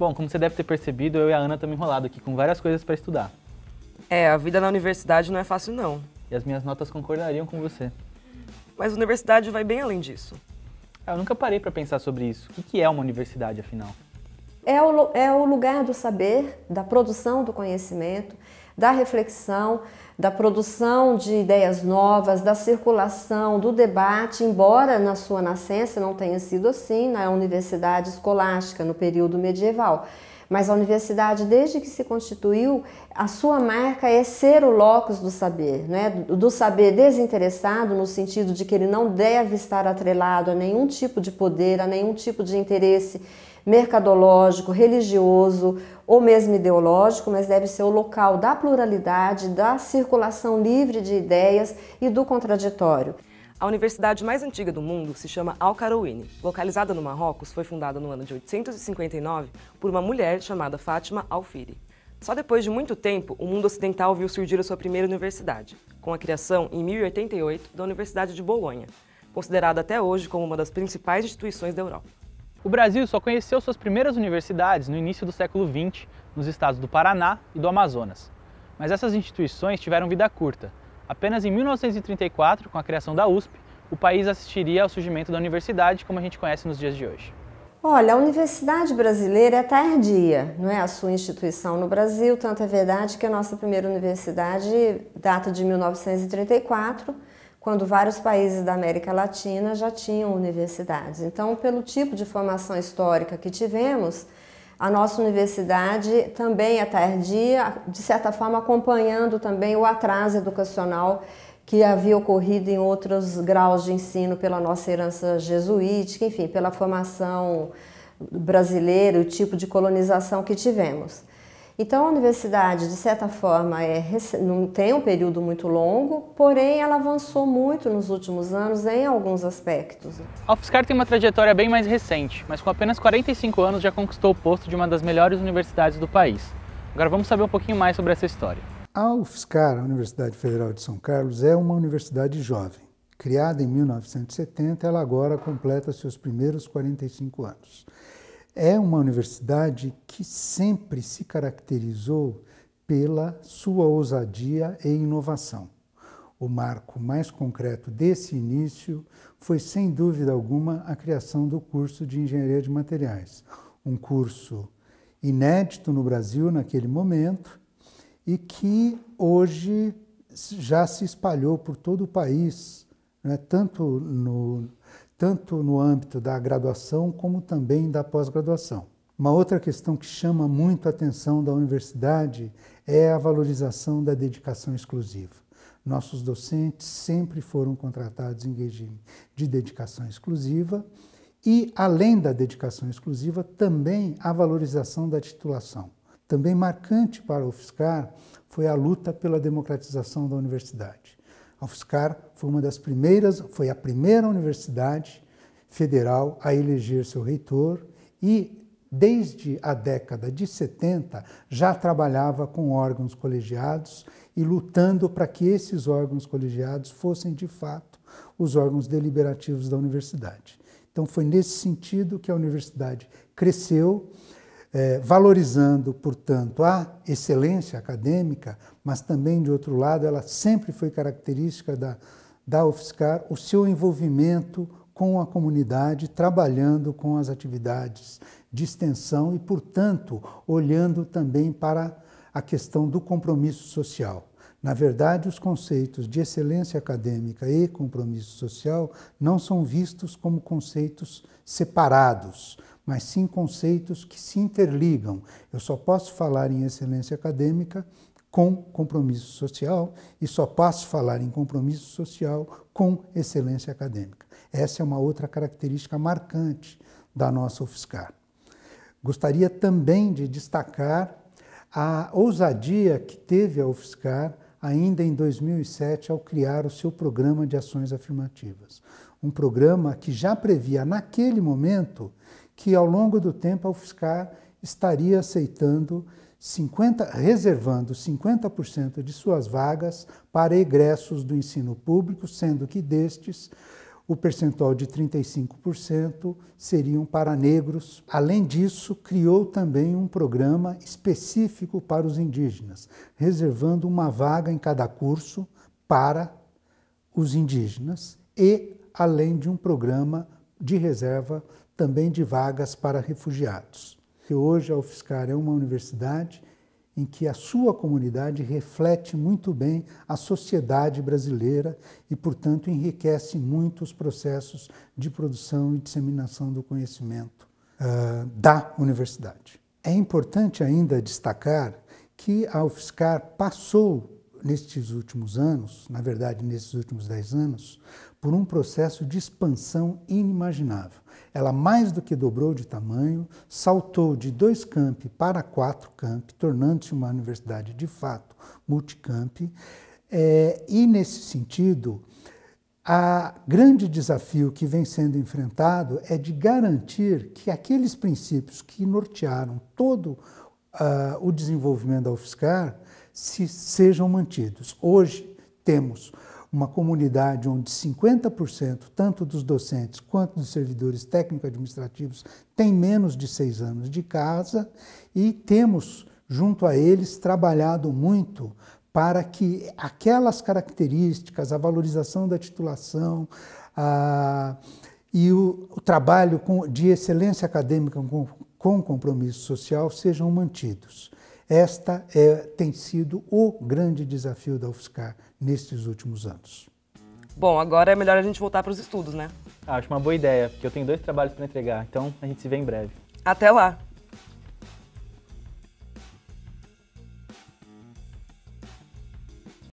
Bom, como você deve ter percebido, eu e a Ana estamos enrolados aqui com várias coisas para estudar. É, a vida na universidade não é fácil não. E as minhas notas concordariam com você. Mas a universidade vai bem além disso. Ah, eu nunca parei para pensar sobre isso. O que é uma universidade, afinal? É o, é o lugar do saber, da produção do conhecimento, da reflexão, da produção de ideias novas, da circulação, do debate, embora na sua nascença não tenha sido assim na universidade escolástica, no período medieval. Mas a universidade, desde que se constituiu, a sua marca é ser o locus do saber, né? do saber desinteressado, no sentido de que ele não deve estar atrelado a nenhum tipo de poder, a nenhum tipo de interesse mercadológico, religioso ou mesmo ideológico, mas deve ser o local da pluralidade, da circulação livre de ideias e do contraditório. A universidade mais antiga do mundo se chama al Karouini, Localizada no Marrocos, foi fundada no ano de 859 por uma mulher chamada Fátima Alfiri. Só depois de muito tempo, o mundo ocidental viu surgir a sua primeira universidade, com a criação, em 1088, da Universidade de Bolonha, considerada até hoje como uma das principais instituições da Europa. O Brasil só conheceu suas primeiras universidades no início do século XX, nos estados do Paraná e do Amazonas. Mas essas instituições tiveram vida curta. Apenas em 1934, com a criação da USP, o país assistiria ao surgimento da universidade como a gente conhece nos dias de hoje. Olha, a universidade brasileira é tardia, não é a sua instituição no Brasil, tanto é verdade que a nossa primeira universidade data de 1934 quando vários países da América Latina já tinham universidades. Então, pelo tipo de formação histórica que tivemos, a nossa universidade também é tardia, de certa forma acompanhando também o atraso educacional que havia ocorrido em outros graus de ensino pela nossa herança jesuítica, enfim, pela formação brasileira, o tipo de colonização que tivemos. Então, a universidade, de certa forma, é, não tem um período muito longo, porém ela avançou muito nos últimos anos em alguns aspectos. A UFSCar tem uma trajetória bem mais recente, mas com apenas 45 anos já conquistou o posto de uma das melhores universidades do país. Agora vamos saber um pouquinho mais sobre essa história. A UFSCar, a Universidade Federal de São Carlos, é uma universidade jovem. Criada em 1970, ela agora completa seus primeiros 45 anos é uma universidade que sempre se caracterizou pela sua ousadia e inovação. O marco mais concreto desse início foi, sem dúvida alguma, a criação do curso de Engenharia de Materiais, um curso inédito no Brasil naquele momento e que hoje já se espalhou por todo o país, né? tanto no, tanto no âmbito da graduação como também da pós-graduação. Uma outra questão que chama muito a atenção da universidade é a valorização da dedicação exclusiva. Nossos docentes sempre foram contratados em regime de dedicação exclusiva e, além da dedicação exclusiva, também a valorização da titulação. Também marcante para o UFSCar foi a luta pela democratização da universidade. A UFSCar foi uma das primeiras, foi a primeira universidade federal a eleger seu reitor e desde a década de 70 já trabalhava com órgãos colegiados e lutando para que esses órgãos colegiados fossem de fato os órgãos deliberativos da universidade. Então foi nesse sentido que a universidade cresceu. É, valorizando, portanto, a excelência acadêmica, mas também, de outro lado, ela sempre foi característica da, da UFSCar o seu envolvimento com a comunidade, trabalhando com as atividades de extensão e, portanto, olhando também para a questão do compromisso social. Na verdade, os conceitos de excelência acadêmica e compromisso social não são vistos como conceitos separados, mas sim conceitos que se interligam. Eu só posso falar em excelência acadêmica com compromisso social e só posso falar em compromisso social com excelência acadêmica. Essa é uma outra característica marcante da nossa UFSCar. Gostaria também de destacar a ousadia que teve a UFSCar ainda em 2007 ao criar o seu programa de ações afirmativas. Um programa que já previa naquele momento que ao longo do tempo a UFSCar estaria aceitando 50, reservando 50% de suas vagas para egressos do ensino público, sendo que destes o percentual de 35% seriam para negros. Além disso, criou também um programa específico para os indígenas, reservando uma vaga em cada curso para os indígenas e além de um programa de reserva também de vagas para refugiados. hoje a UFSCar é uma universidade em que a sua comunidade reflete muito bem a sociedade brasileira e, portanto, enriquece muito os processos de produção e disseminação do conhecimento uh, da universidade. É importante ainda destacar que a UFSCar passou nestes últimos anos, na verdade, nesses últimos dez anos, por um processo de expansão inimaginável. Ela mais do que dobrou de tamanho, saltou de dois campi para quatro campi, tornando-se uma universidade de fato multicamp. É, e, nesse sentido, a grande desafio que vem sendo enfrentado é de garantir que aqueles princípios que nortearam todo uh, o desenvolvimento da UFSCar se, sejam mantidos. Hoje temos uma comunidade onde 50%, tanto dos docentes quanto dos servidores técnico-administrativos, têm menos de seis anos de casa e temos, junto a eles, trabalhado muito para que aquelas características, a valorização da titulação a, e o, o trabalho com, de excelência acadêmica com, com compromisso social sejam mantidos. Esta é, tem sido o grande desafio da UFSCar nestes últimos anos. Bom, agora é melhor a gente voltar para os estudos, né? Ah, acho uma boa ideia, porque eu tenho dois trabalhos para entregar, então a gente se vê em breve. Até lá!